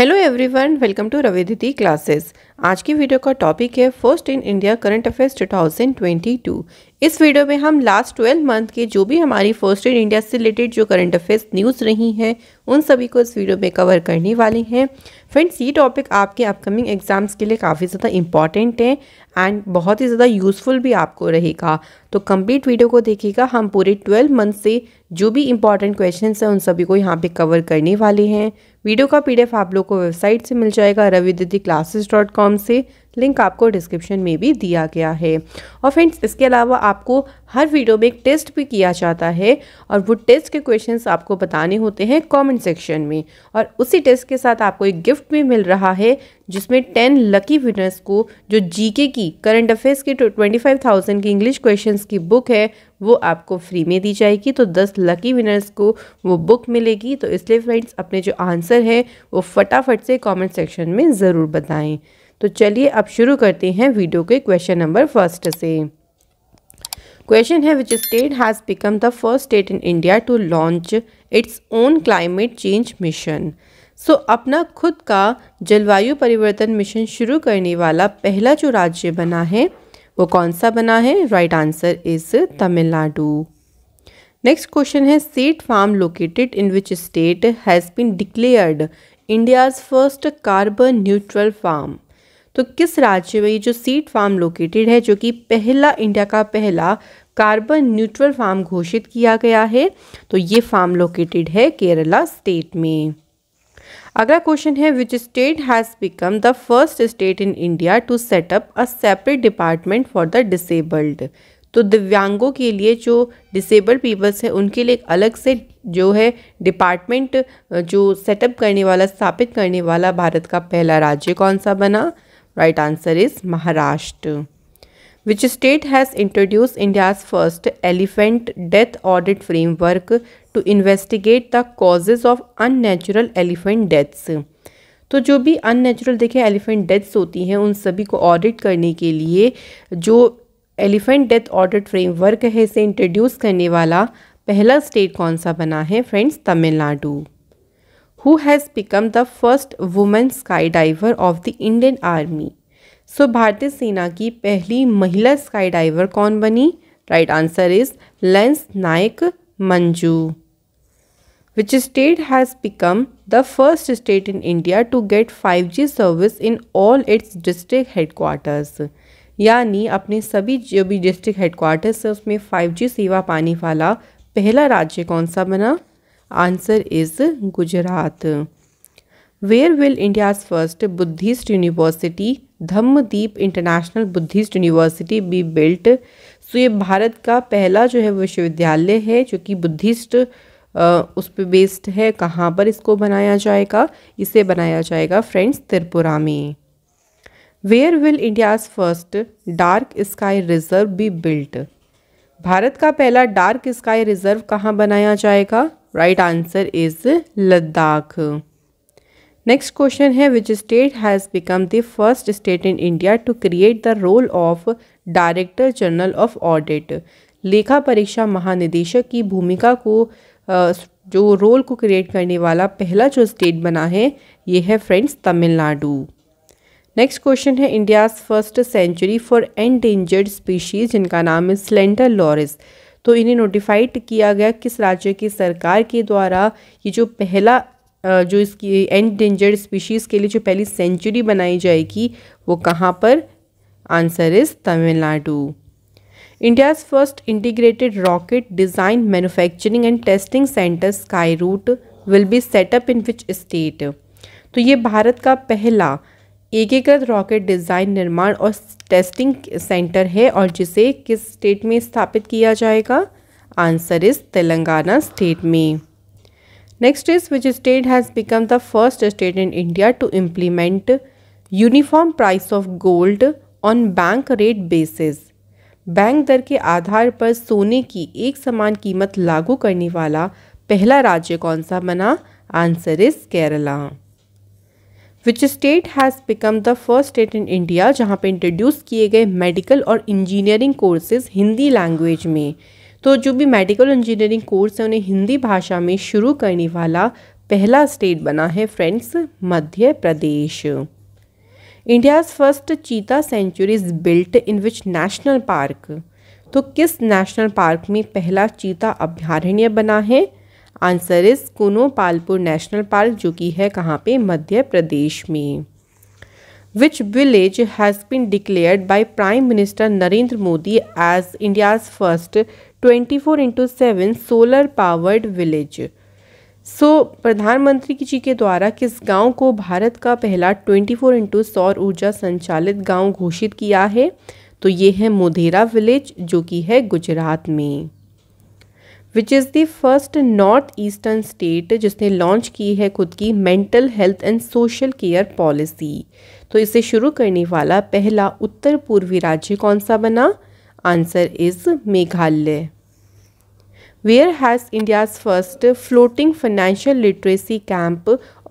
Hello everyone welcome to रविदिति classes आज की वीडियो का टॉपिक है first in India current affairs 2022 इस वीडियो में हम लास्ट ट्वेल्व मंथ के जो भी हमारी फर्स्ट इन इंडिया से रिलेटेड जो करंट अफेयर्स न्यूज़ रही हैं उन सभी को इस वीडियो में कवर करने वाले हैं फ्रेंड्स ये टॉपिक आपके अपकमिंग एग्जाम्स के लिए काफ़ी ज़्यादा इंपॉर्टेंट है एंड बहुत ही ज़्यादा यूज़फुल भी आपको रहेगा तो कंप्लीट वीडियो को देखिएगा हम पूरे ट्वेल्व मंथ से जो भी इंपॉर्टेंट क्वेश्चन हैं उन सभी को यहाँ पे कवर करने वाले हैं वीडियो का पीडीएफ आप लोग को वेबसाइट से मिल जाएगा रवि क्लासेस डॉट कॉम से लिंक आपको डिस्क्रिप्शन में भी दिया गया है और फ्रेंड्स इसके अलावा आपको हर वीडियो में एक टेस्ट भी किया जाता है और वो टेस्ट के क्वेश्चंस आपको बताने होते हैं कमेंट सेक्शन में और उसी टेस्ट के साथ आपको एक गिफ्ट भी मिल रहा है जिसमें टेन लकी विनर्स को जो जीके की करंट अफेयर्स की ट्वेंटी फाइव थाउजेंड की इंग्लिश क्वेश्चन की बुक है वो आपको फ्री में दी जाएगी तो दस लकी विनर्स को वो बुक मिलेगी तो इसलिए फ्रेंड्स अपने जो आंसर है वो फटाफट से कमेंट सेक्शन में ज़रूर बताएं तो चलिए अब शुरू करते हैं वीडियो के क्वेश्चन नंबर फर्स्ट से क्वेश्चन है which state has become the first state in India to launch its own climate change mission so अपना खुद का जलवायु परिवर्तन मिशन शुरू करने वाला पहला जो राज्य बना है वो कौन सा बना है right answer is Tamil Nadu next question है seed farm located in which state has been declared India's first carbon neutral farm तो किस राज्य में ये जो सीट फार्म लोकेटेड है जो कि पहला इंडिया का पहला कार्बन न्यूट्रल फार्म घोषित किया गया है तो ये फार्म लोकेटेड है केरला स्टेट में अगला क्वेश्चन है which state has become the first state in India to set up a separate department for the disabled तो दिव्यांगों के लिए जो डिसेबल्ड पीपल्स हैं उनके लिए एक अलग से जो है डिपार्टमेंट जो सेटअप करने वाला स्थापित करने वाला भारत का पहला राज्य कौन सा बना Right answer is Maharashtra. Which state has introduced India's first elephant death audit framework to investigate the causes of unnatural elephant deaths? तो जो भी अननेचुरल देखे एलिफेंट डेथ्स होती हैं उन सभी को ऑडिट करने के लिए जो एलिफेंट डेथ ऑडिट फ्रेमवर्क है इसे इंट्रोड्यूस करने वाला पहला स्टेट कौन सा बना है friends Tamil Nadu who has has the first women sky diver of the Indian army so भारतीय सेना की पहली महिला स्काई डाइवर कौन बनी right answer is lance Naik Manju which state has become the first state in India to get five G service in all its district headquarters यानी अपने सभी जो भी डिस्ट्रिक्ट हेडक्वार्टर्स है उसमें फाइव जी सेवा पाने वाला पहला राज्य कौन सा बना answer is Gujarat where will India's first Buddhist university Dhammadeep international Buddhist university be built so ये भारत का पहला जो है विश्वविद्यालय है जो कि बुद्धिस्ट उस पर बेस्ड है कहाँ पर इसको बनाया जाएगा इसे बनाया जाएगा फ्रेंड्स त्रिपुरा में where will India's first dark sky reserve be built भारत का पहला डार्क स्काई रिजर्व कहाँ बनाया जाएगा right answer is Ladakh next question है which state has become the first state in India to create the role of director general of audit लेखा परीक्षा महानिदेशक की भूमिका को जो रोल को क्रिएट करने वाला पहला जो स्टेट बना है ये है फ्रेंड्स तमिलनाडु नेक्स्ट क्वेश्चन है India's first sanctuary for endangered species जिनका नाम है स्लेंडर लॉरिस तो इन्हें नोटिफाइड किया गया किस राज्य की सरकार के द्वारा ये जो पहला जो इसकी एंडेंजर्ड स्पीशीज़ के लिए जो पहली सेंचुरी बनाई जाएगी वो कहाँ पर answer is Tamil Nadu India's first integrated rocket design manufacturing and testing centre Skyroot will be set up in which state तो ये भारत का पहला एकीकृत रॉकेट डिज़ाइन निर्माण और टेस्टिंग सेंटर है और जिसे किस स्टेट में स्थापित किया जाएगा आंसर इज तेलंगाना स्टेट में next is which state has become the first state in India to implement uniform price of gold on bank rate basis bank दर के आधार पर सोने की एक समान कीमत लागू करने वाला पहला राज्य कौन सा बना answer is Kerala which state has become the first state in India जहाँ पे इंट्रोड्यूस किए गए मेडिकल और इंजीनियरिंग कोर्सेज हिंदी लैंग्वेज में तो जो भी मेडिकल इंजीनियरिंग कोर्स है उन्हें हिंदी भाषा में शुरू करने वाला पहला स्टेट बना है friends Madhya Pradesh India's first cheetah sanctuary is built in which national park तो किस नेशनल पार्क में पहला चीता अभ्यारण्य बना है answer is Kuno Palpur national park जो कि है कहाँ पे मध्य प्रदेश में which village has been declared by prime minister Narendra Modi as India's first twenty four into seven solar powered village so प्रधानमंत्री जी के द्वारा किस गांव को भारत का पहला 24 फोर इंटू सौर ऊर्जा संचालित गांव घोषित किया है तो ये है मोधेरा विलेज जो कि है गुजरात में which is the first north eastern state जिसने लॉन्च की है खुद की mental health and social care policy तो इसे शुरू करने वाला पहला उत्तर पूर्वी राज्य कौन सा बना answer is Meghalaya where has India's first floating financial literacy camp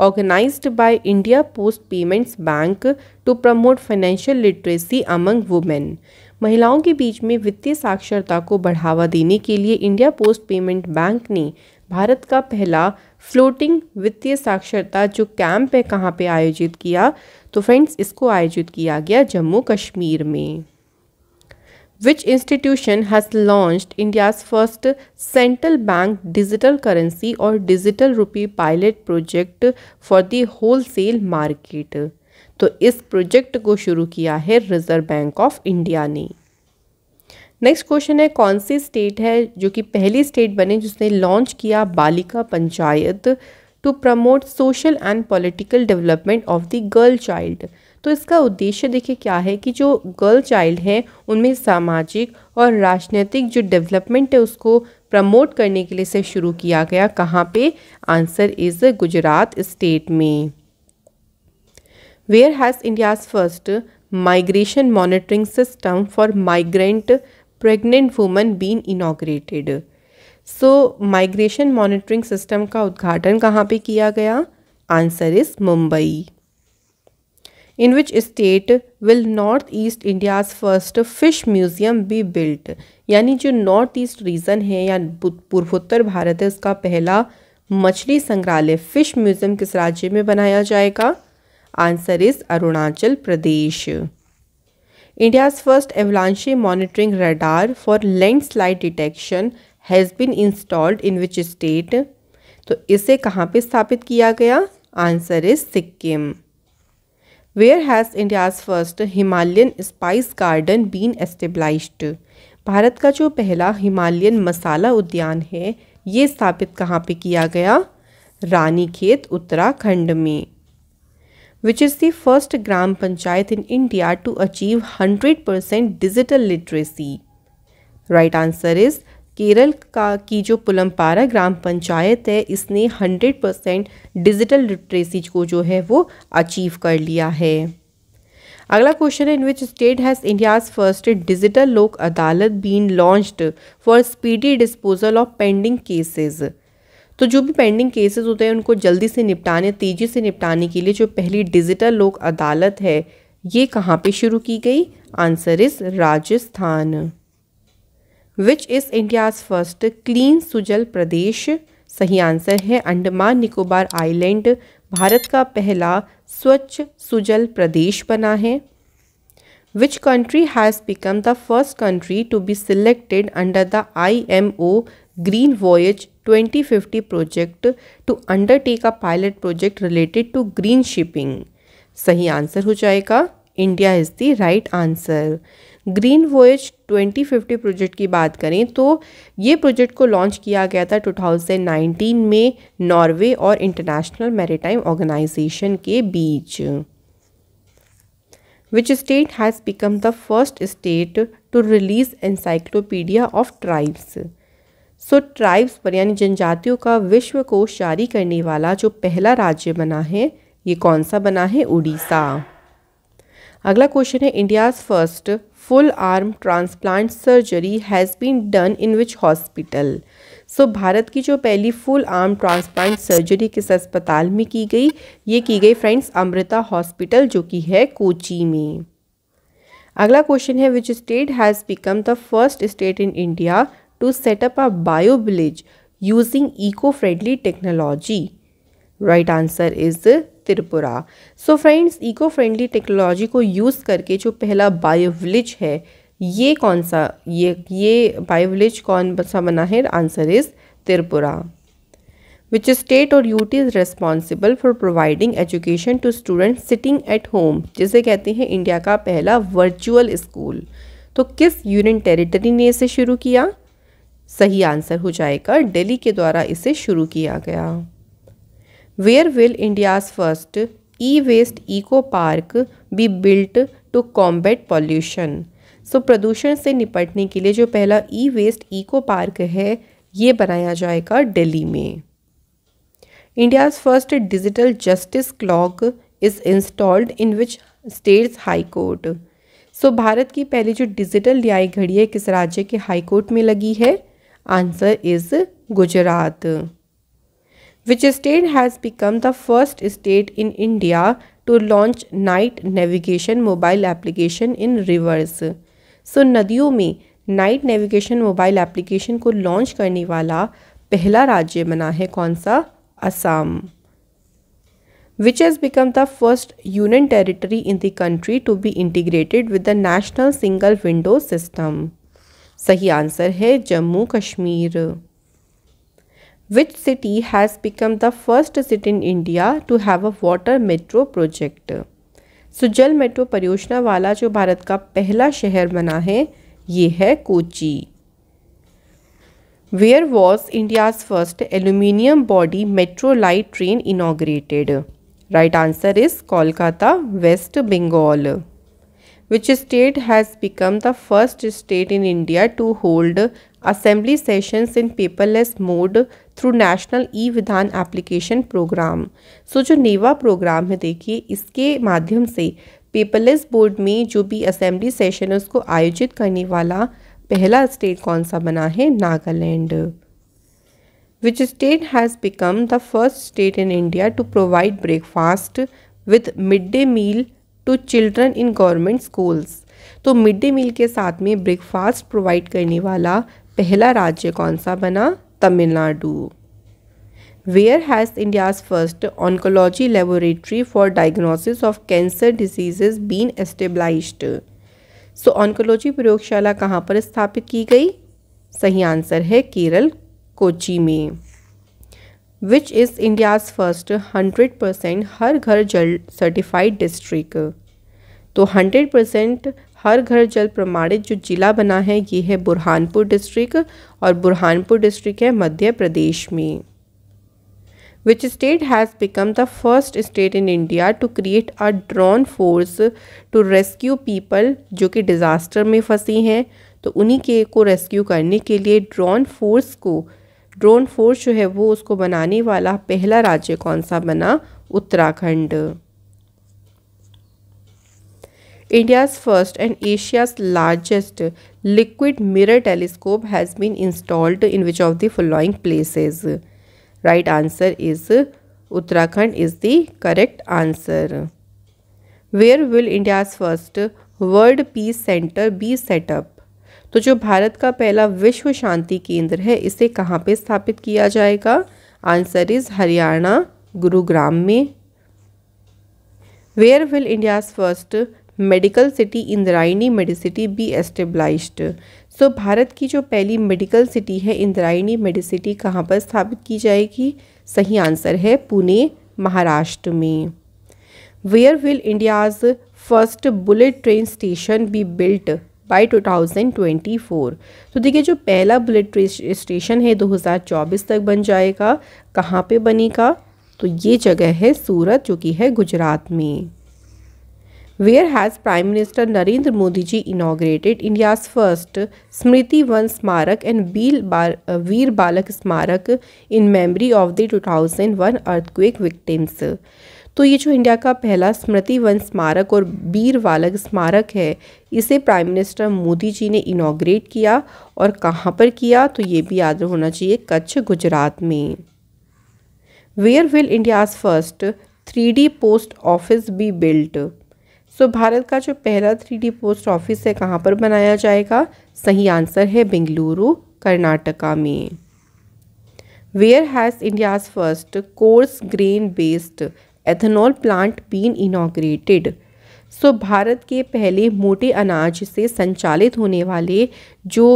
organise by India post payments bank to promote financial literacy among women महिलाओं के बीच में वित्तीय साक्षरता को बढ़ावा देने के लिए इंडिया पोस्ट पेमेंट बैंक ने भारत का पहला फ्लोटिंग वित्तीय साक्षरता जो कैंप है कहाँ पे आयोजित किया तो फ्रेंड्स इसको आयोजित किया गया जम्मू कश्मीर में which institution has launch India's first central bank digital currency और digital rupee pilot project for the wholesale market तो इस प्रोजेक्ट को शुरू किया है रिजर्व बैंक ऑफ इंडिया ने नेक्स्ट क्वेश्चन है कौन सी स्टेट है जो कि पहली स्टेट बने जिसने लॉन्च किया Balika Panchayat to promote social and political development of the girl child तो इसका उद्देश्य देखिए क्या है कि जो गर्ल चाइल्ड हैं उनमें सामाजिक और राजनीतिक जो डेवलपमेंट है उसको प्रमोट करने के लिए से शुरू किया गया कहाँ पे आंसर इज़ गुजरात स्टेट में where has India's first migration monitoring system for migrant pregnant women been inaugurated? So migration monitoring system का उद्घाटन कहाँ पर किया गया answer is Mumbai in which state will north east India's first fish museum be built यानी जो north east region है या पूर्वोत्तर भारत है उसका पहला मछली संग्रहालय फिश म्यूज़ियम किस राज्य में बनाया जाएगा is Arunachal Pradesh India's first first monitoring monitoring for landslide detection has been installed in which state तो इसे कहाँ पे स्थापित किया गया answer is Sikkim where has India's first Himalayan spice garden been established भारत का जो पहला हिमालयन मसाला उद्यान है ये स्थापित कहाँ पे किया गया रानीखेत उत्तराखंड में which is the first Gram Panchayat in India to achieve 100% digital literacy? Right answer is Kerala का की जो पुलम्पारा ग्राम पंचायत है इसने 100 परसेंट डिजिटल लिटरेसी को जो है वो अचीव कर लिया है अगला क्वेश्चन है in which state has India's first digital Lok Adalat been launched for speedy disposal of pending cases तो जो भी पेंडिंग केसेस होते हैं उनको जल्दी से निपटाने तेज़ी से निपटाने के लिए जो पहली डिजिटल लोक अदालत है ये कहाँ पे शुरू की गई answer is Rajasthan which is India's first clean Sujal Pradesh सही आंसर है अंडमान निकोबार आइलैंड भारत का पहला स्वच्छ सुजल प्रदेश बना है which country has become the first country to be selected under the I M O green voyage twenty fifty project to undertake a pilot project related to green shipping सही answer हो जाएगा India is the right answer green voyage 2050 project की बात करें तो ये project को launch किया गया था 2019 में नॉर्वे और इंटरनेशनल मेरीटाइम ऑर्गेनाइजेशन के बीच which state has become the first state to release encyclopedia of tribes so tribes पर यानी जनजातियों का विश्व को जारी करने वाला जो पहला राज्य बना है ये कौन सा बना है उड़ीसा अगला क्वेश्चन है India's first full arm transplant surgery has been done in which hospital so Bharat की जो पहली फुल आर्म ट्रांसप्लांट सर्जरी किस अस्पताल में की गई ये की गई फ्रेंड्स अमृता हॉस्पिटल जो कि है कोची में अगला क्वेश्चन है which state has become the first state in India to set up a bio village using eco-friendly technology? Right answer is Tripura so friends eco friendly technology को यूज़ करके जो पहला बायो विलेज है ये कौन सा ये ये बायो विलेज कौन सा बना है answer is Tripura which state or UT is responsible for providing education to students sitting at home जिसे कहते हैं इंडिया का पहला वर्चुअल स्कूल तो किस यूनियन टेरिटरी ने इसे शुरू किया सही आंसर हो जाएगा दिल्ली के द्वारा इसे शुरू किया गया where will India's first e waste eco park be built to combat pollution so प्रदूषण से निपटने के लिए जो पहला ई वेस्ट इको पार्क है ये बनाया जाएगा दिल्ली में India's first digital justice clock is installed in which state's high court so Bharat की पहली जो डिजिटल न्याय घड़ी है किस राज्य के हाई कोर्ट में लगी है Answer is Gujarat, which state has become the first state in India to launch night navigation mobile application in rivers so, nadiyon mein night navigation mobile application ko launch karne wala pehla rajya bana hai kaun sa assam which has become the first union territory in the country to be integrated with the national single window system सही answer है Jammu Kashmir which city has become the first city in India to have a water metro project so जल metro परियोजना वाला जो भारत का पहला शहर बना है ये है Kochi where was India's first aluminium body metro light train inaugurated right answer is Kolkata West Bengal which state has become the first state in India to hold assembly sessions in paperless mode through national e Vidhan application programme सो जो नेवा programme है देखिए इसके माध्यम से paperless board में जो भी assembly session है उसको आयोजित करने वाला पहला स्टेट कौन सा बना है Nagaland which state has become the first state in India to provide breakfast with mid day meal to children in government schools तो मिड डे मील के साथ में ब्रेकफास्ट प्रोवाइड करने वाला पहला राज्य कौन सा बना Tamil Nadu where has India's first oncology laboratory for diagnosis of cancer diseases been establish so oncology प्रयोगशाला कहाँ पर स्थापित की गई सही आंसर है केरल कोची में which is India's first hundred percent Har Ghar Jal certified district तो हंड्रेड परसेंट हर घर जल प्रमाणित जो ज़िला बना है ये है बुरहानपुर डिस्ट्रिक्ट और बुरहानपुर डिस्ट्रिक्ट है मध्य प्रदेश में which state has become the first state in India to create a drone force to rescue people जो कि डिज़ास्टर में फंसी हैं तो उन्हीं के को रेस्क्यू करने के लिए ड्रोन फोर्स को ड्रोन फोर्स जो है वो उसको बनाने वाला पहला राज्य कौन सा बना Uttarakhand India's first and Asia's largest liquid mirror telescope has been installed in which of the following places right answer is Uttarakhand is the correct answer where will India's first world peace centre be set up तो जो भारत का पहला विश्व शांति केंद्र है इसे कहाँ पे स्थापित किया जाएगा आंसर इज हरियाणा गुरुग्राम में where will India's first medical city Indrayani medicity be establish so Bharat की जो पहली मेडिकल सिटी है इंद्रायणी मेडिसिटी कहाँ पर स्थापित की जाएगी सही आंसर है पुणे महाराष्ट्र में where will India's first bullet train station be built by 2024 तो देखिए जो पहला बुलेट स्टेशन है 2024 तक बन जाएगा कहाँ पे बनेगा तो ये जगह है सूरत जो कि है गुजरात में where has prime minister Narendra Modi ji inaugurated India's first Smriti Van Smarak and बील Bal Veer Balak Smarak in memory of the 2001 earthquake victims तो ये जो इंडिया का पहला स्मृति वन स्मारक और बीर वालक स्मारक है इसे प्राइम मिनिस्टर मोदी जी ने इनाग्रेट किया और कहाँ पर किया तो ये भी याद होना चाहिए कच्छ गुजरात में where will India's first three D post office be built so Bharat का जो पहला थ्री डी पोस्ट ऑफिस है कहाँ पर बनाया जाएगा सही आंसर है बेंगलुरु कर्नाटका में where has India's first coarse grain based ethanol plant been inaugurated so Bharat के पहले मोटे अनाज से संचालित होने वाले जो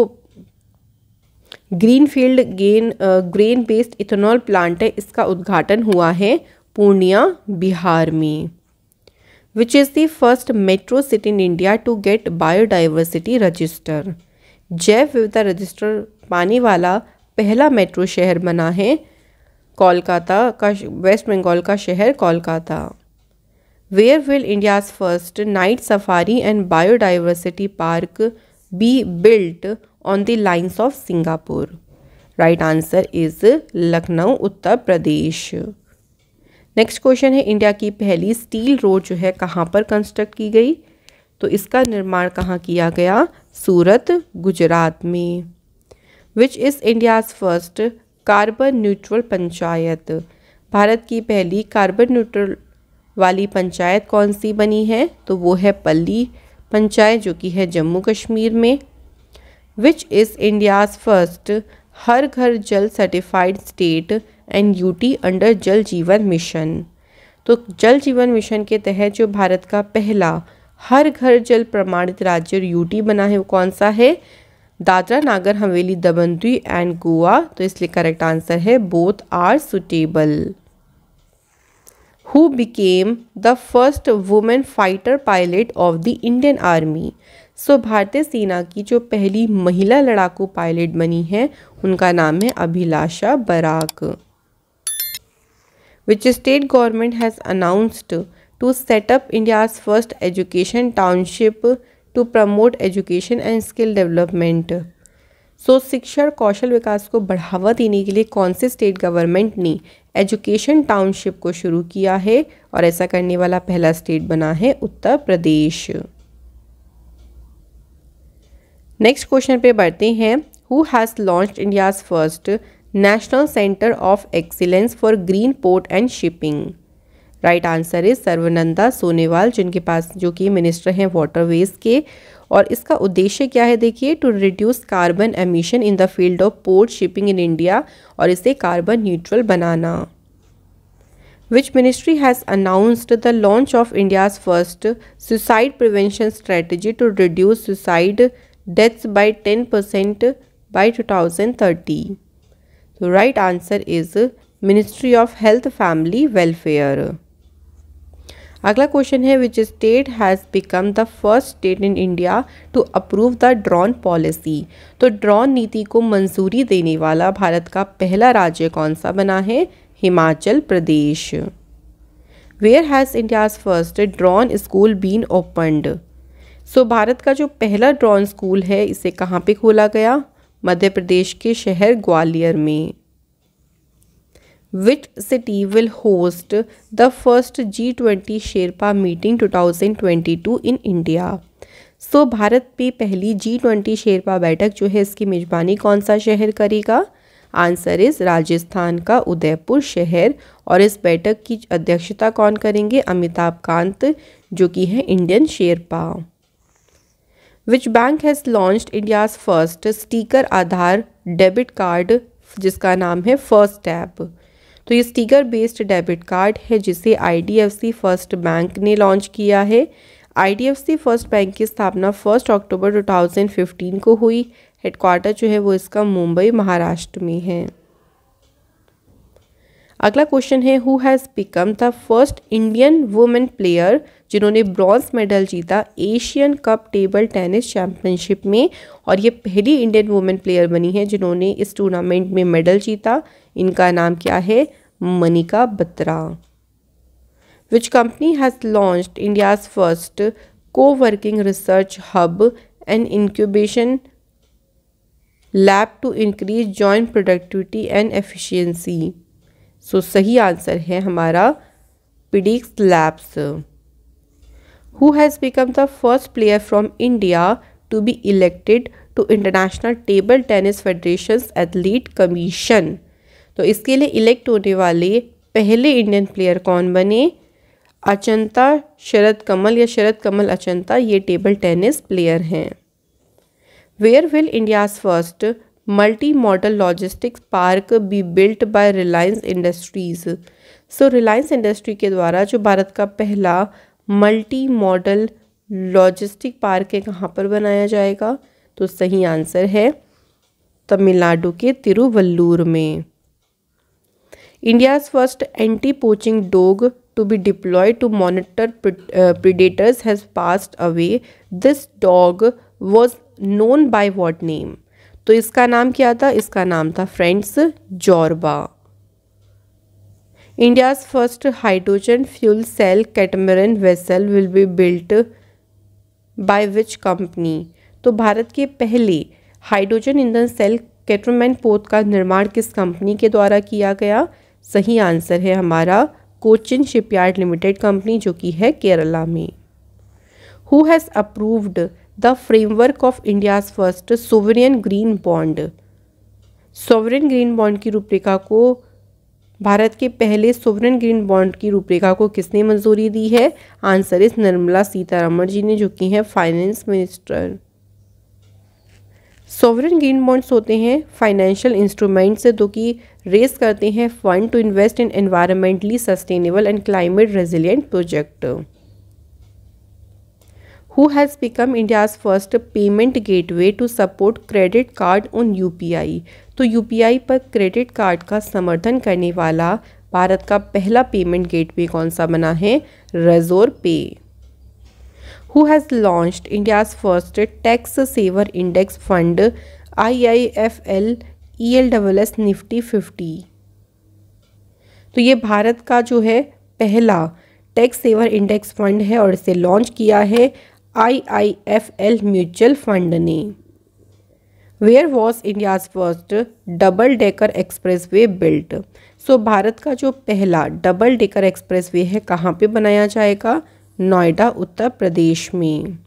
greenfield gain grain based ethanol plant है इसका उद्घाटन हुआ है पूर्णिया बिहार में which is the first metro city in India to get biodiversity register जैव विविधता रजिस्टर पाने वाला पहला मेट्रो शहर बना है कोलकाता का वेस्ट बंगाल का शहर Kolkata where will India's first night safari and biodiversity park be built on the lines of Singapore right answer is Lucknow Uttar Pradesh next question है इंडिया की पहली स्टील रोड जो है कहाँ पर कंस्ट्रक्ट की गई तो इसका निर्माण कहाँ किया गया सूरत गुजरात में which is India's first carbon neutral panchayat Bharat की पहली कार्बन न्यूट्रल वाली पंचायत कौन सी बनी है तो वो है पल्ली पंचायत जो कि है जम्मू कश्मीर में which is India's first Har Ghar Jal certified state and UT under Jal Jeevan mission तो जल जीवन मिशन के तहत जो भारत का पहला हर घर जल प्रमाणित राज्य यूटी बना है वो कौन सा है दादरा नागर हवेली दबंदी एंड गोवा तो इसलिए करेक्ट आंसर है both are suitable who became the first women fighter pilot of the Indian army so भारतीय सेना की जो पहली महिला लड़ाकू पायलट बनी है उनका नाम है Abhilasha Barak which state government has announced to set up India's first education township to promote education and skill development so शिक्षा कौशल विकास को बढ़ावा देने के लिए कौन से स्टेट गवर्नमेंट ने एजुकेशन टाउनशिप को शुरू किया है और ऐसा करने वाला पहला स्टेट बना है उत्तर प्रदेश नेक्स्ट क्वेश्चन पे बढ़ते हैं who has launch India's first national centre of excellence for green port and shipping right answer is Sarbananda Sonowal जिनके पास जो कि मिनिस्टर हैं वाटरवेज के और इसका उद्देश्य क्या है देखिए to reduce carbon emission in the field of port shipping in India और इसे कार्बन न्यूट्रल बनाना which ministry has announced the launch of India's first suicide prevention strategy to reduce suicide deaths by ten percent by two thousand thirty तो right answer is ministry of health family welfare अगला question है which state has become the first state in India to approve the drone policy तो drone नीति को मंजूरी देने वाला भारत का पहला राज्य कौन सा बना है Himachal Pradesh where has India's first drone school been opened so Bharat का जो पहला ड्रॉन स्कूल है इसे कहाँ पे खोला गया मध्य प्रदेश के शहर ग्वालियर में which city will host the first G20 Sherpa meeting 2022 in India? So so, Bharat पे पहली जी ट्वेंटी शेरपा बैठक जो है इसकी मेज़बानी कौन सा शहर करेगा आंसर इज राजस्थान का उदयपुर शहर और इस बैठक की अध्यक्षता कौन करेंगे अमिताभ कांत जो कि है Indian sherpa which bank has launched India's first sticker Aadhaar debit card जिसका नाम है फर्स्ट एप तो ये स्टिकर बेस्ड डेबिट कार्ड है जिसे आई फर्स्ट बैंक ने लॉन्च किया है आई फर्स्ट बैंक की स्थापना फर्स्ट अक्टूबर 2015 को हुई हेडक्वार्टर जो है वो इसका मुंबई महाराष्ट्र में है अगला क्वेश्चन है who has become the first Indian women player जिन्होंने ब्रॉन्ज मेडल जीता Asian cup table tennis championship में और ये पहली इंडियन वुमेन प्लेयर बनी है जिन्होंने इस टूर्नामेंट में मेडल जीता इनका नाम क्या है Manika Batra which company has launch India's first co working research hub and incubation lab to increase joint productivity and efficiency so so, सही आंसर है हमारा पिडिक्स labs who has become the first player from India to be elected to international table tennis federation athlete commission तो इसके लिए elect होने वाले पहले इंडियन प्लेयर कौन बने अचंता शरद कमल या शरद कमल अचंता ये टेबल टेनिस प्लेयर हैं where will India's first multi modal logistics park be built by Reliance industries so Reliance industry के द्वारा जो भारत का पहला मल्टी मॉडल लॉजिस्टिक पार्क है कहाँ पर बनाया जाएगा तो सही आंसर है तमिलनाडु के तिरुवल्लूर में India's first anti poaching dog to be deploy to monitor predators has passed away this dog was known by what name तो इसका नाम क्या था इसका नाम था friends Zorba India's first hydrogen fuel cell catamaran vessel will be built by which company तो भारत के पहले हाइड्रोजन ईंधन सेल कैटमैन पोत का निर्माण किस कंपनी के द्वारा किया गया सही आंसर है हमारा कोचिन शिपयार्ड लिमिटेड कंपनी जो कि है केरला में who has approved the framework of India's first sovereign green bond sovereign green bond की रूपरेखा को भारत के पहले सोवरेन ग्रीन बॉन्ड की रूपरेखा को किसने मंजूरी दी है आंसर इस निर्मला सीतारमण जी ने जो की हैं finance minister sovereign green bonds होते हैं फाइनेंशियल इंस्ट्रूमेंट्स जो कि रेस करते हैं fund to invest in environmentally sustainable and climate resilient project who has become India's first payment gateway to support credit card on UPI. तो UPI पर credit card का समर्थन करने वाला भारत का पहला पेमेंट वे कौन सा बना है Razorpay who has launched India's first tax saver index fund I I F L E L double S Nifty fifty तो ये भारत का जो है पहला टैक्स सेवर इंडेक्स फंड है और इसे लॉन्च किया है आईआईएफएल म्यूचुअल फंड ने where was India's first double decker expressway built so Bharat का जो पहला डबल डेकर एक्सप्रेस वे है कहाँ पे बनाया जाएगा नोएडा उत्तर प्रदेश में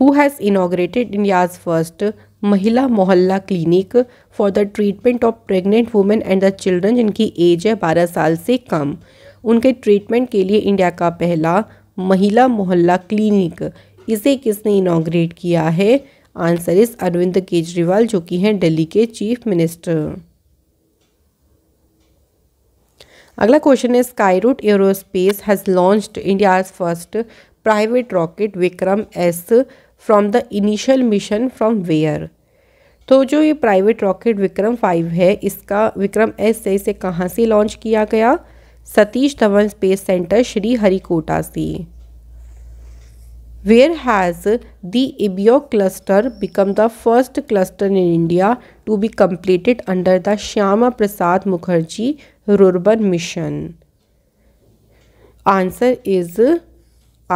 who has inaugurated India's first Mahila Mohalla clinic for the treatment of pregnant women and the children जिनकी एज है बारह साल से कम उनके ट्रीटमेंट के लिए इंडिया का पहला महिला मोहल्ला क्लिनिक इसे किसने इनाग्रेट किया है आंसर इस अरविंद केजरीवाल जो कि हैं दिल्ली के चीफ मिनिस्टर अगला क्वेश्चन है Skyroot aerospace has launched India's first private rocket Vikram S from the initial mission from where तो जो ये प्राइवेट रॉकेट विक्रम फाइव है इसका विक्रम एस से इसे कहाँ से लॉन्च किया गया Satish Dhawan space centre Sriharikota से वेयर हैज़ द इबियो cluster become the first cluster in India to be completed under the Shyama Prasad Mukherjee rurban mission answer is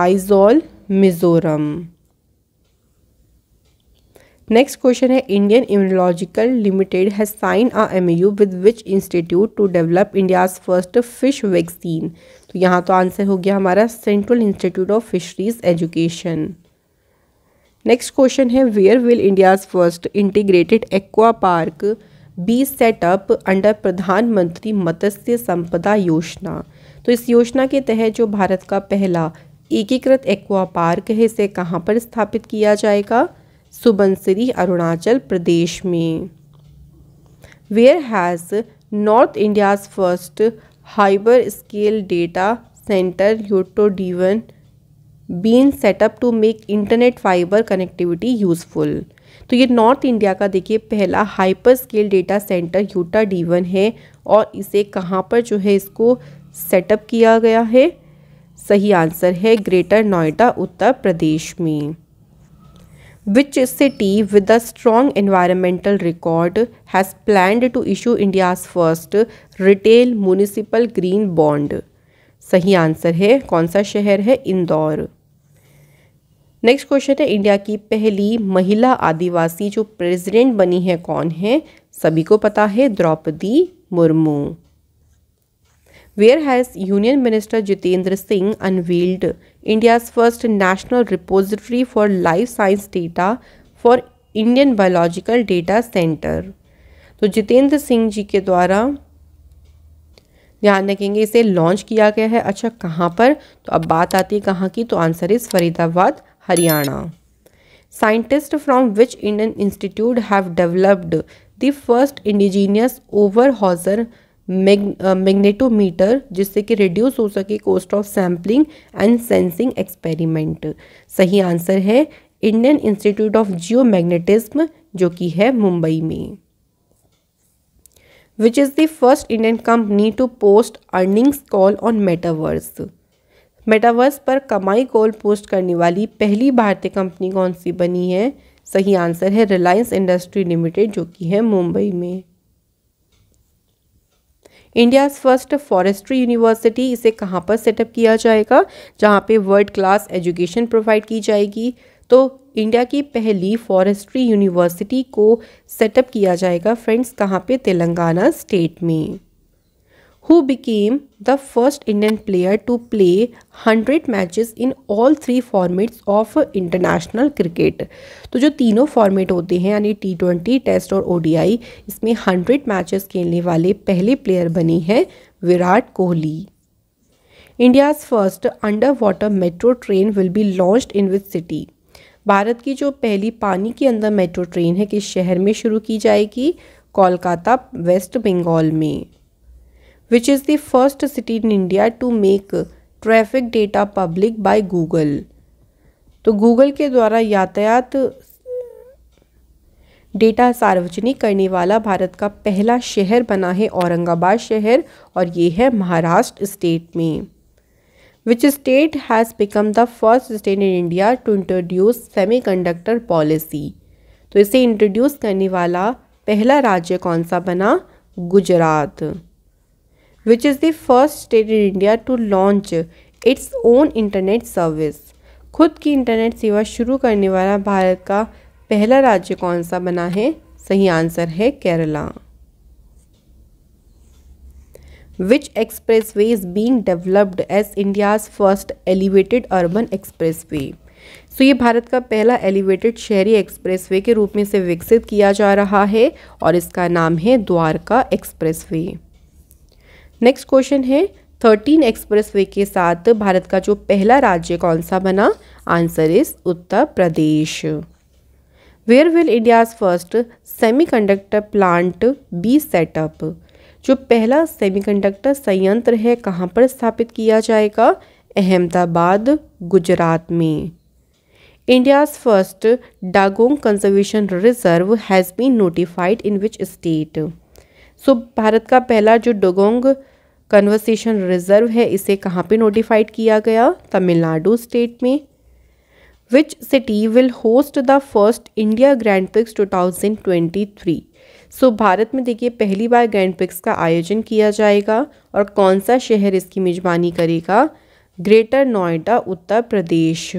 Aizawl Mizoram next question है Indian immunological limited has sign M U with which institute to develop India's first fish vaccine तो यहाँ तो answer हो गया हमारा central institute of fisheries education next question है where will India's first integrated aqua park be set up under Pradhan Mantri Matsya संपदा योजना तो इस योजना के तहत जो भारत का पहला एकीकृत एक्वा पार्क है इसे कहाँ पर स्थापित किया जाएगा सुबनसिरी अरुणाचल प्रदेश में where has north India's first hyper scale data centre Yotta D one been set up to make internet fibre connectivity useful तो ये नॉर्थ इंडिया का देखिए पहला hyper scale data centre Yotta D one है और इसे कहाँ पर जो है इसको सेटअप किया गया है सही आंसर है ग्रेटर नोएडा उत्तर प्रदेश में Which city with a strong environmental record has planned to issue India's first retail municipal green bond? सही आंसर है कौन सा शहर है इंदौर नेक्स्ट क्वेश्चन है इंडिया की पहली महिला आदिवासी जो प्रेसिडेंट बनी है कौन है सभी को पता है Droupadi Murmu where has union minister Jitendra Singh unveiled India's first national repository for life science data for Indian Biological Data Center. तो जितेंद्र सिंह जी के द्वारा ध्यान रखेंगे इसे लॉन्च किया गया है अच्छा कहाँ पर तो अब बात आती है कहाँ की तो answer is Faridabad Haryana scientist from which Indian institute have developed the first indigenous Overhauser mag magnetometer जिससे कि रिड्यूस हो सके cost of sampling and sensing experiment सही आंसर है Indian institute of geomagnetism जो कि है मुंबई में which is the first Indian company to post earnings call on metaverse metaverse पर कमाई कॉल पोस्ट करने वाली पहली भारतीय कंपनी कौन सी बनी है सही आंसर है रिलायंस इंडस्ट्री लिमिटेड जो कि है मुंबई में इंडिया फर्स्ट फॉरेस्ट्री यूनिवर्सिटी इसे कहाँ पर सेटअप किया जाएगा जहाँ पे वर्ल्ड क्लास एजुकेशन प्रोवाइड की जाएगी तो इंडिया की पहली फॉरेस्ट्री यूनिवर्सिटी को सेटअप किया जाएगा फ्रेंड्स कहाँ पे तेलंगाना स्टेट में who became the first Indian player to play hundred match in all three formats of international cricket तो जो तीनों फॉर्मेट होते हैं यानी टी ट्वेंटी टेस्ट और ओ डी आई इसमें हंड्रेड मैच खेलने वाले पहले प्लेयर बने हैं Virat Kohli India's first underwater metro train will be launch in which city Bharat की जो पहली पानी के अंदर मेट्रो ट्रेन है किस शहर में शुरू की जाएगी कोलकाता वेस्ट बंगाल में which is the first city in India to make traffic data public by Google. तो गूगल के द्वारा यातायात डेटा सार्वजनिक करने वाला भारत का पहला शहर बना है औरंगाबाद शहर और ये है महाराष्ट्र स्टेट में which state has become the first state in India to introduce semiconductor policy तो इसे इंट्रोड्यूस करने वाला पहला राज्य कौन सा बना Gujarat which is the first state in India to launch its own internet service. खुद की इंटरनेट सेवा शुरू करने वाला भारत का पहला राज्य कौन सा बना है सही आंसर है Kerala which expressway is being developed as India's first elevated urban expressway so ये भारत का पहला एलिवेटेड शहरी एक्सप्रेस वे के रूप में से विकसित किया जा रहा है और इसका नाम है Dwarka expressway next question है थर्टीन एक्सप्रेसवे के साथ भारत का जो पहला राज्य कौन सा बना answer is Uttar Pradesh where will India's first semiconductor plant be set up जो पहला सेमीकंडक्टर संयंत्र है कहाँ पर स्थापित किया जाएगा अहमदाबाद गुजरात में India's first dugong conservation reserve has been notified in which state so Bharat का पहला जो डोगोंग कन्वर्सेशन रिजर्व है इसे कहाँ पे नोटिफाइड किया गया तमिलनाडु स्टेट में which city will host the first India grand prix 2023 so so, Bharat में देखिए पहली बार ग्रैंड पिक्स का आयोजन किया जाएगा और कौन सा शहर इसकी मेजबानी करेगा greater Noida Uttar Pradesh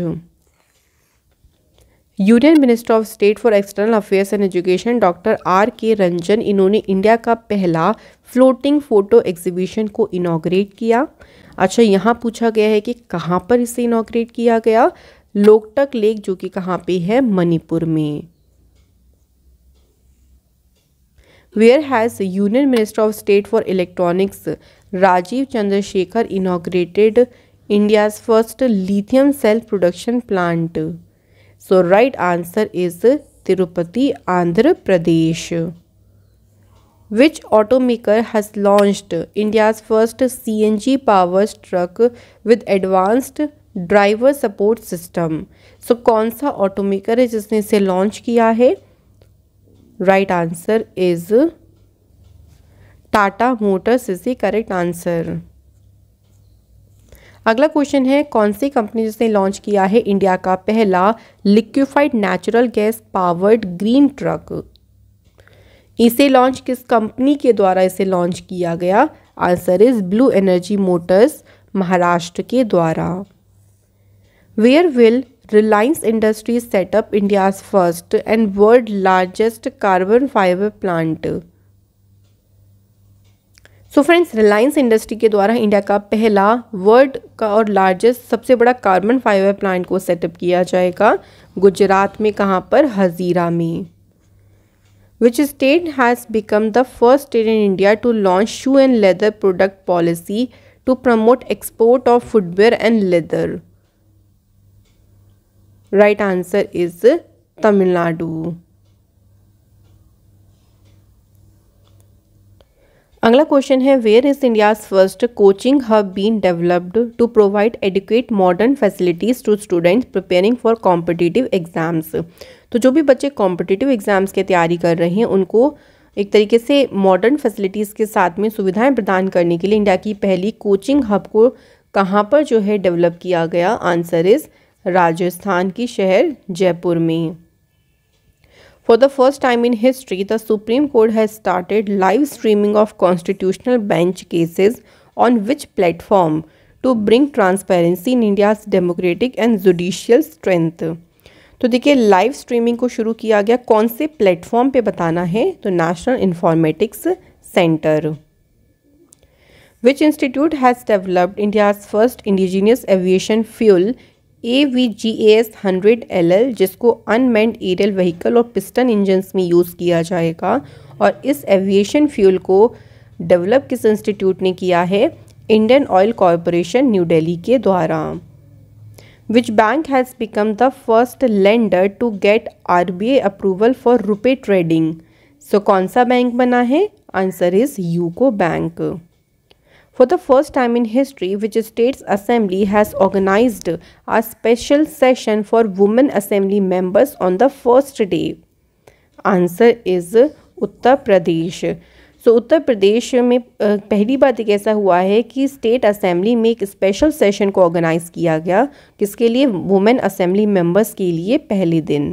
union minister of state for external affairs and education doctor R K Ranjan इन्होंने इंडिया का पहला फ्लोटिंग फोटो एग्जीबिशन को इनाग्रेट किया अच्छा यहाँ पूछा गया है कि कहाँ पर इसे इनाग्रेट किया गया लोकटक लेक जो कि कहाँ पे है मणिपुर में where has union minister of state for electronics Rajeev Chandrasekhar inaugurated India's first lithium cell production plant so right answer is Tirupati Andhra Pradesh which automaker has launch India's first C N G power truck with advanced driver support system so कौन सा automaker है जिसने इसे launch किया है right answer is Tata motors is the correct answer अगला question है कौन सी कंपनी जिसने लॉन्च किया है इंडिया का पहला liquefied natural gas powered green truck इसे लॉन्च किस कंपनी के द्वारा इसे लॉन्च किया गया answer is blue energy motors Maharashtra के द्वारा where will Reliance Industries set up India first and world largest carbon fibre plant so friends Reliance industry के द्वारा इंडिया का पहला वर्ल्ड का और लार्जेस्ट सबसे बड़ा कार्बन फाइबर प्लांट को सेटअप किया जाएगा गुजरात में कहाँ पर हजीरा में which state has become the first state in India to launch shoe and leather product policy to promote export of footwear and leather right answer is Tamil Nadu अगला क्वेश्चन है where is India's first coaching hub been developed to provide educate modern facilities to students preparing for competitive exams तो जो भी बच्चे competitive exams की तैयारी कर रहे हैं उनको एक तरीके से मॉडर्न फैसिलिटीज़ के साथ में सुविधाएं प्रदान करने के लिए इंडिया की पहली कोचिंग हब को कहाँ पर जो है डेवलप किया गया आंसर इज़ राजस्थान की शहर जयपुर में for the first time in history the supreme court has started live streaming of constitutional bench cases on which platform to bring transparency in India's democratic and judicial strength तो देखिए live streaming को शुरू किया गया कौन से platform पे बताना है तो national informatics centre which institute has developed India's first indigenous aviation fuel A V G S hundred L L जिसको अनमेंड एरियल व्हीकल और पिस्टन इंजन्स में यूज़ किया जाएगा और इस एविएशन फ्यूल को डेवलप किस इंस्टीट्यूट ने किया है Indian oil corporation new Delhi के द्वारा which bank has become the first lender to get R B A approval for rupee trading so कौन सा बैंक बना है answer is UCO bank For the first time in history, which States Assembly has organized a special session for women assembly members on the first day. Answer is Uttar Pradesh. So so, Uttar Pradesh में पहली बात एक ऐसा हुआ है कि state assembly में एक स्पेशल सेशन को ऑर्गेनाइज़ किया गया किसके लिए वुमेन असेंबली मेंबर्स के लिए पहले दिन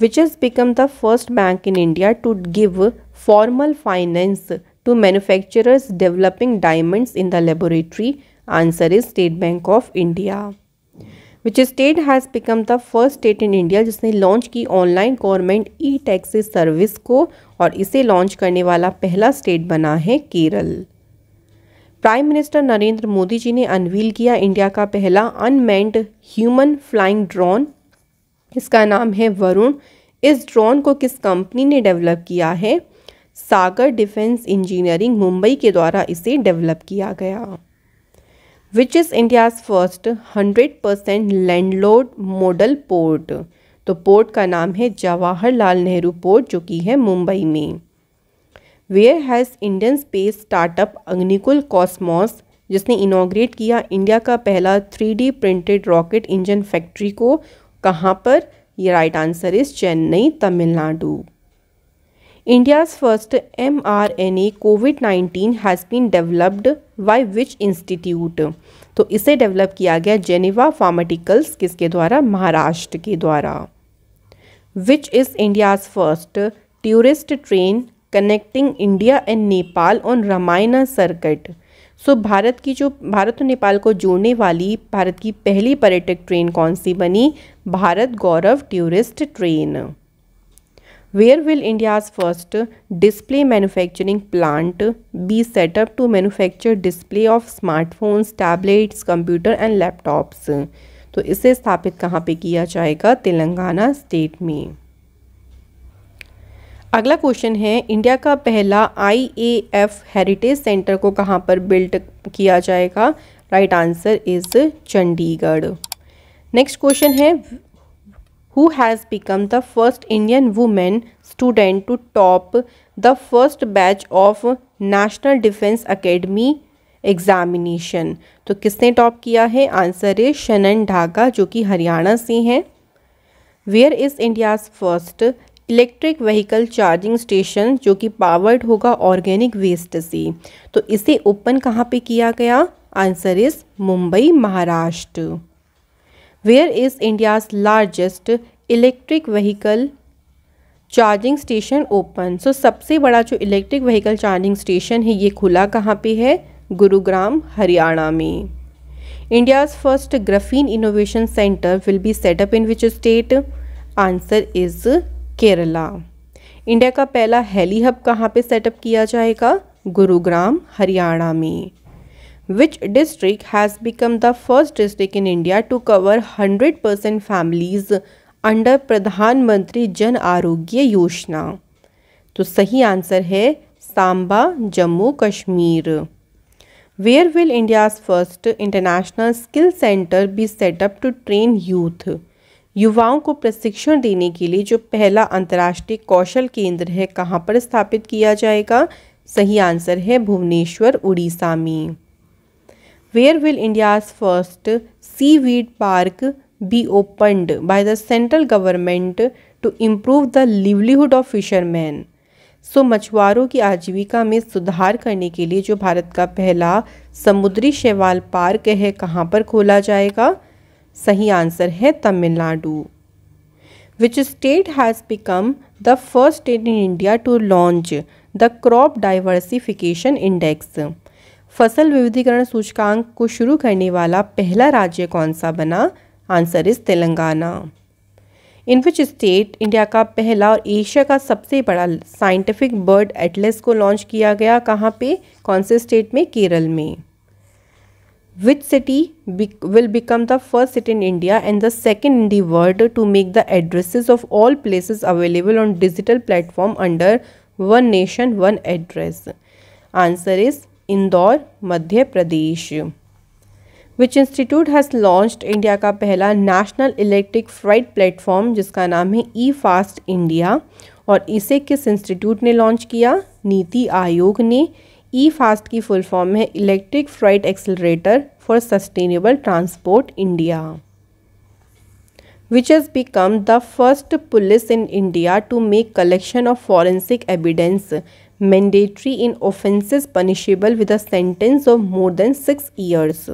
which is become the first bank in India to give formal finance to manufacturers developing diamonds in the laboratory? Answer is State Bank of India. Which state has become the first state in India जिसने launch की online government e taxi service को और इसे launch करने वाला पहला state बना है केरल प्राइम मिनिस्टर नरेंद्र मोदी जी ने अनवील किया इंडिया का पहला अनमेंड ह्यूमन फ्लाइंग ड्रोन इसका नाम है वरुण इस ड्रोन को किस कंपनी ने डेवलप किया है सागर डिफेंस इंजीनियरिंग मुंबई के द्वारा इसे डेवलप किया गया which is India's first hundred percent landlord model port तो पोर्ट का नाम है जवाहरलाल नेहरू पोर्ट जो कि है मुंबई में where has Indian space startup Agnikul Cosmos जिसने इनाग्रेट किया इंडिया का पहला three printed rocket engine factory को कहाँ पर ये right answer is Chennai Tamil Nadu India's first mRNA COVID-19 has been developed by which institute? तो इसे डेवलप किया गया जेनेवा फार्माटिकल्स किसके द्वारा महाराष्ट्र के द्वारा which is India's first tourist train connecting India and Nepal on Ramayana circuit so Bharat की जो भारत और नेपाल को जोड़ने वाली भारत की पहली पर्यटक ट्रेन कौन सी बनी Bharat Gaurav tourist train Where will India's first display manufacturing plant be set up to manufacture display of smartphones, tablets, computer and laptops? तो इसे स्थापित कहाँ पे किया जाएगा तेलंगाना स्टेट में अगला क्वेश्चन है इंडिया का पहला आईएएफ हेरिटेज सेंटर को कहाँ पर बिल्ड किया जाएगा right answer is Chandigarh next question है who has become the first Indian woman student to top the first batch of National Defense Academy examination तो किसने टॉप किया है आंसर है शनन ढाका जो कि हरियाणा से हैं where is India's first electric vehicle charging station जो कि पावर्ड होगा ऑर्गेनिक वेस्ट से तो इसे ओपन कहाँ पे किया गया answer is Mumbai Maharashtra where is India's largest electric vehicle charging station open so सबसे बड़ा जो इलेक्ट्रिक व्हीकल चार्जिंग स्टेशन है ये खुला कहाँ पे है गुरुग्राम हरियाणा में India's first graphene innovation centre will be set up in which state answer is Kerala India का पहला हेली हब कहाँ पे सेटअप किया जाएगा गुरुग्राम हरियाणा में which district has become the first district in India to cover 100% families under Pradhan Mantri Jan Arogya Yoshna? तो सही answer है Samba Jammu Kashmir where will India's first international skill centre be set up to train youth युवाओं को प्रशिक्षण देने के लिए जो पहला अंतर्राष्ट्रीय कौशल केंद्र है कहाँ पर स्थापित किया जाएगा सही आंसर है भुवनेश्वर उड़ीसा में where will India's first seaweed park be opened by the central government to improve the livelihood of fisherman so मछुआरों की आजीविका में सुधार करने के लिए जो भारत का पहला समुद्री शैवाल पार्क है कहाँ पर खोला जाएगा सही आंसर है Tamil Nadu which state has become the first state in India to launch the crop diversification index फसल विविधीकरण सूचकांक को शुरू करने वाला पहला राज्य कौन सा बना answer is Telangana in which state India का पहला और एशिया का सबसे बड़ा साइंटिफिक बर्ड एटलेस को लॉन्च किया गया कहाँ पे कौन से स्टेट में केरल में which city will become the first city in India and the second in the world to make the addresses of all places available on digital platform under one nation one address answer is Indore Madhya Pradesh which institute has launched India का पहला national electric freight platform जिसका नाम है ई fast India और इसे किस institute ने launch किया नीति आयोग ने ई फास्ट की फुल फॉर्म है electric freight accelerator for sustainable transport India which has become the first police in India to make collection of forensic evidence mandatory in offences punishable with a sentence of more than six years.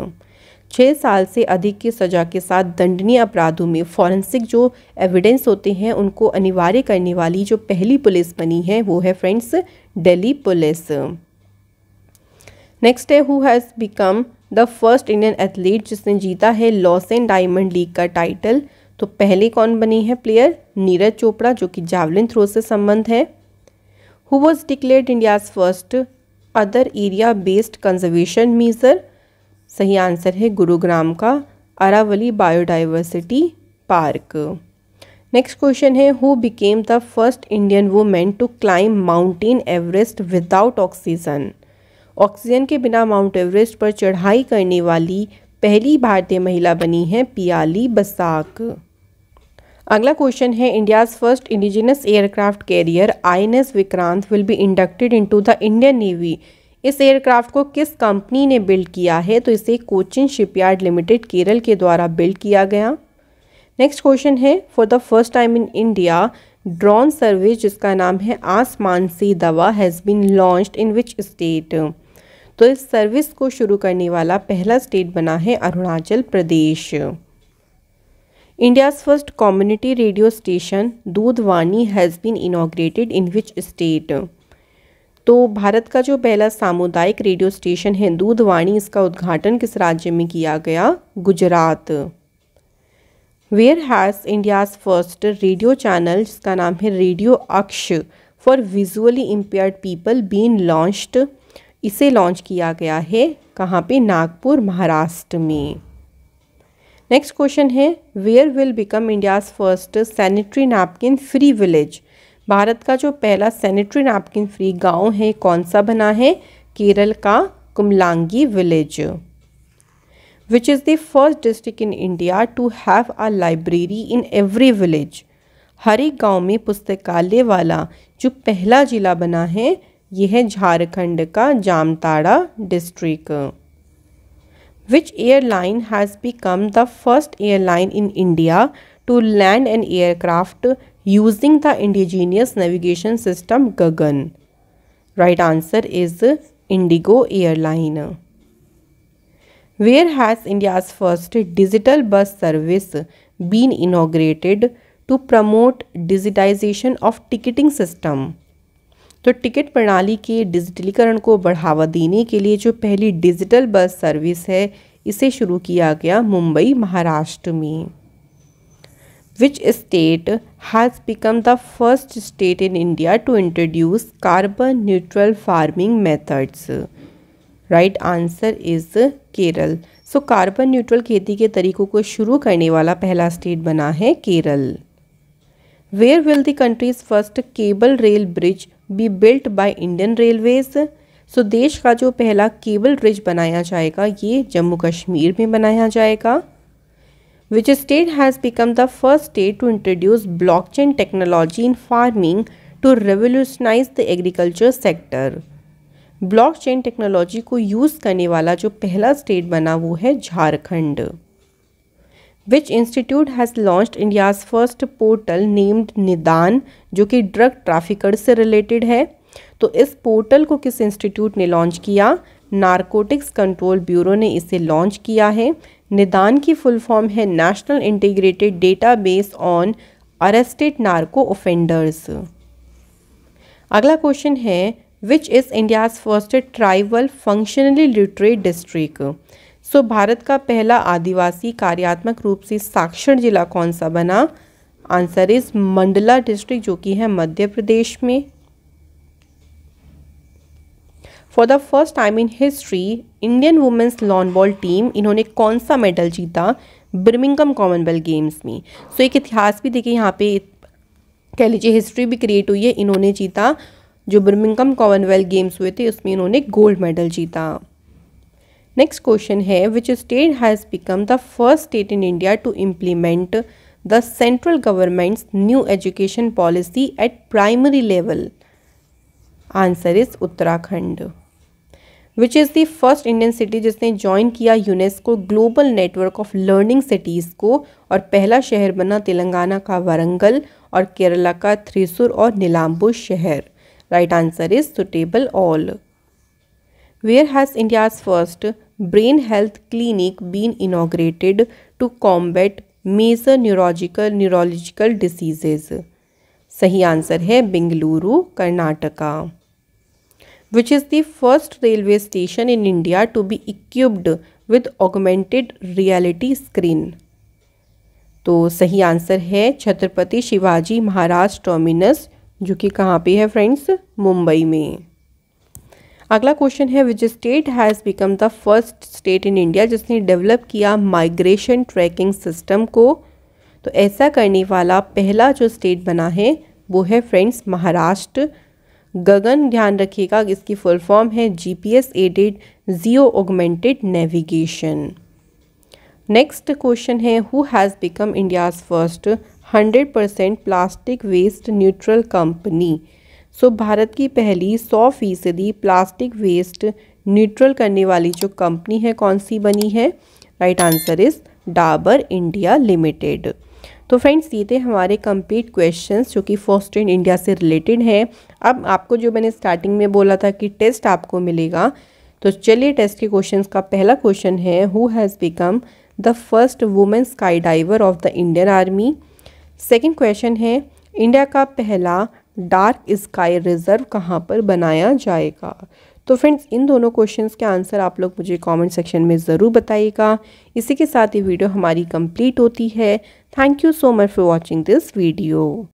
छः साल से अधिक की सजा के साथ दंडनीय अपराधों में फॉरेंसिक जो एविडेंस होते हैं उनको अनिवार्य करने वाली जो पहली पुलिस बनी है वो है फ्रेंड्स दिल्ली पुलिस नेक्स्ट है who has become the first Indian athlete जिसने जीता है लॉस एंड डायमंड लीग का टाइटल तो पहले कौन बनी है प्लेयर नीरज चोपड़ा जो कि जावलिन थ्रो से संबंध है who was declared India's first other area based conservation measure सही आंसर है गुरुग्राम का Aravali biodiversity park next question है who became the first Indian women to climb mountain Everest without oxygen oxygen के बिना माउंट एवरेस्ट पर चढ़ाई करने वाली पहली भारतीय महिला बनी है पियाली बसाक अगला क्वेश्चन है India's first indigenous aircraft carrier INS Vikrant will be inducted into the Indian navy इस एयरक्राफ्ट को किस कंपनी ने बिल्ड किया है तो इसे कोचिन शिपयार्ड लिमिटेड केरल के द्वारा बिल्ड किया गया नेक्स्ट क्वेश्चन है for the first time in India drone service जिसका नाम है Aasman Se Dawa has been launched in which state तो इस सर्विस को शुरू करने वाला पहला स्टेट बना है अरुणाचल प्रदेश India's first community radio station Dudwani has been inaugurated in which state? तो भारत का जो पहला सामुदायिक रेडियो स्टेशन है दूधवाणी इसका उद्घाटन किस राज्य में किया गया Gujarat where has India's first radio channel जिसका नाम है radio Aksh for visually impaired people been launched इसे लॉन्च किया गया है कहाँ पे नागपुर महाराष्ट्र में नेक्स्ट क्वेश्चन है where will become India's first sanitary napkin free village Bharat का जो पहला सैनिटरी नैपकिन फ्री गांव है कौन सा बना है केरल का Kumbalangi village which is the first district in India to have a library in every village हर एक गाँव में पुस्तकालय वाला जो पहला ज़िला बना है यह है झारखंड का Jamtara district Which airline has become the first airline in India to land an aircraft using the indigenous navigation system Gagan? Right answer is Indigo Airline. Where has India's first digital bus service been inaugurated to promote digitization of ticketing system? तो ticket प्रणाली के डिजिटलीकरण को बढ़ावा देने के लिए जो पहली डिजिटल बस सर्विस है इसे शुरू किया गया मुंबई महाराष्ट्र में which state has become the first state in India to introduce carbon neutral farming methods right answer is Kerala so carbon neutral खेती के तरीकों को शुरू करने वाला पहला स्टेट बना है Kerala where will the country's first cable rail bridge be built by Indian railways so देश का जो पहला केबल ब्रिज बनाया जाएगा ये जम्मू कश्मीर में बनाया जाएगा which state has become the first state to introduce blockchain technology in farming to revolutionise the agriculture sector blockchain technology को यूज़ करने वाला जो पहला स्टेट बना वो है Jharkhand which institute has launch India's first portal named NIDAAN जो कि ड्रग ट्रैफिकर से रिलेटेड है तो इस पोर्टल को किस इंस्टीट्यूट ने लॉन्च किया नारकोटिक्स कंट्रोल ब्यूरो ने इसे लॉन्च किया है निदान की फुल फॉर्म है national integrated database on arrested narco offenders अगला क्वेश्चन है which is India's first tribal functionally literate district so Bharat का पहला आदिवासी कार्यात्मक रूप से साक्षर जिला कौन सा बना आंसर इज मंडला डिस्ट्रिक्ट जो कि है मध्य प्रदेश में for the first time in history Indian women's lawn ball team इन्होंने कौन सा मेडल जीता बर्मिंगम कॉमनवेल्थ गेम्स में सो so, एक इतिहास भी देखिए यहाँ पे कह लीजिए हिस्ट्री भी क्रिएट हुई है इन्होंने जीता जो बर्मिंगम कॉमनवेल्थ गेम्स हुए थे उसमें इन्होंने गोल्ड मेडल जीता नेक्स्ट क्वेश्चन है which state has become the first state in India to implement the central government's new education policy at primary level answer is Uttarakhand which is the first Indian city जिसने join किया UNESCO global network of learning cities को और पहला शहर बना तेलंगाना का वारंगल और केरला का थ्रिसुर और नीलाम्बू शहर right answer is suitable all Where has India's first brain health clinic been inaugurated to combat major neurological neurological diseases? sahi answer hai bengaluru karnataka which is the first railway station in India to be equipped with augmented reality screen. to sahi answer hai chhatrapati shivaji maharaj terminus जो कि कहाँ पे है friends Mumbai में अगला question है which state has become the first state in India जिसने develop किया माइग्रेशन ट्रैकिंग सिस्टम को तो ऐसा करने वाला पहला जो स्टेट बना है वो है फ्रेंड्स महाराष्ट्र गगन ध्यान रखिएगा इसकी फुल फॉर्म है GPS aided geo augmented navigation next question है who has become India's first hundred percent plastic waste neutral company so Bharat की पहली सौ फीसदी प्लास्टिक वेस्ट न्यूट्रल करने वाली जो कंपनी है कौन सी बनी है right answer is Dabur India limited तो फ्रेंड्स ये थे हमारे कंप्लीट क्वेश्चंस जो कि फर्स्ट इन इंडिया से रिलेटेड हैं अब आपको जो मैंने स्टार्टिंग में बोला था कि टेस्ट आपको मिलेगा तो चलिए टेस्ट के क्वेश्चंस का पहला क्वेश्चन है who has become the first women sky diver of the Indian army second question है इंडिया का पहला डार्क स्काई रिजर्व कहाँ पर बनाया जाएगा तो फ्रेंड्स इन दोनों क्वेश्चंस के आंसर आप लोग मुझे कमेंट सेक्शन में ज़रूर बताइएगा इसी के साथ ये वीडियो हमारी कंप्लीट होती है thank you so much for watching this video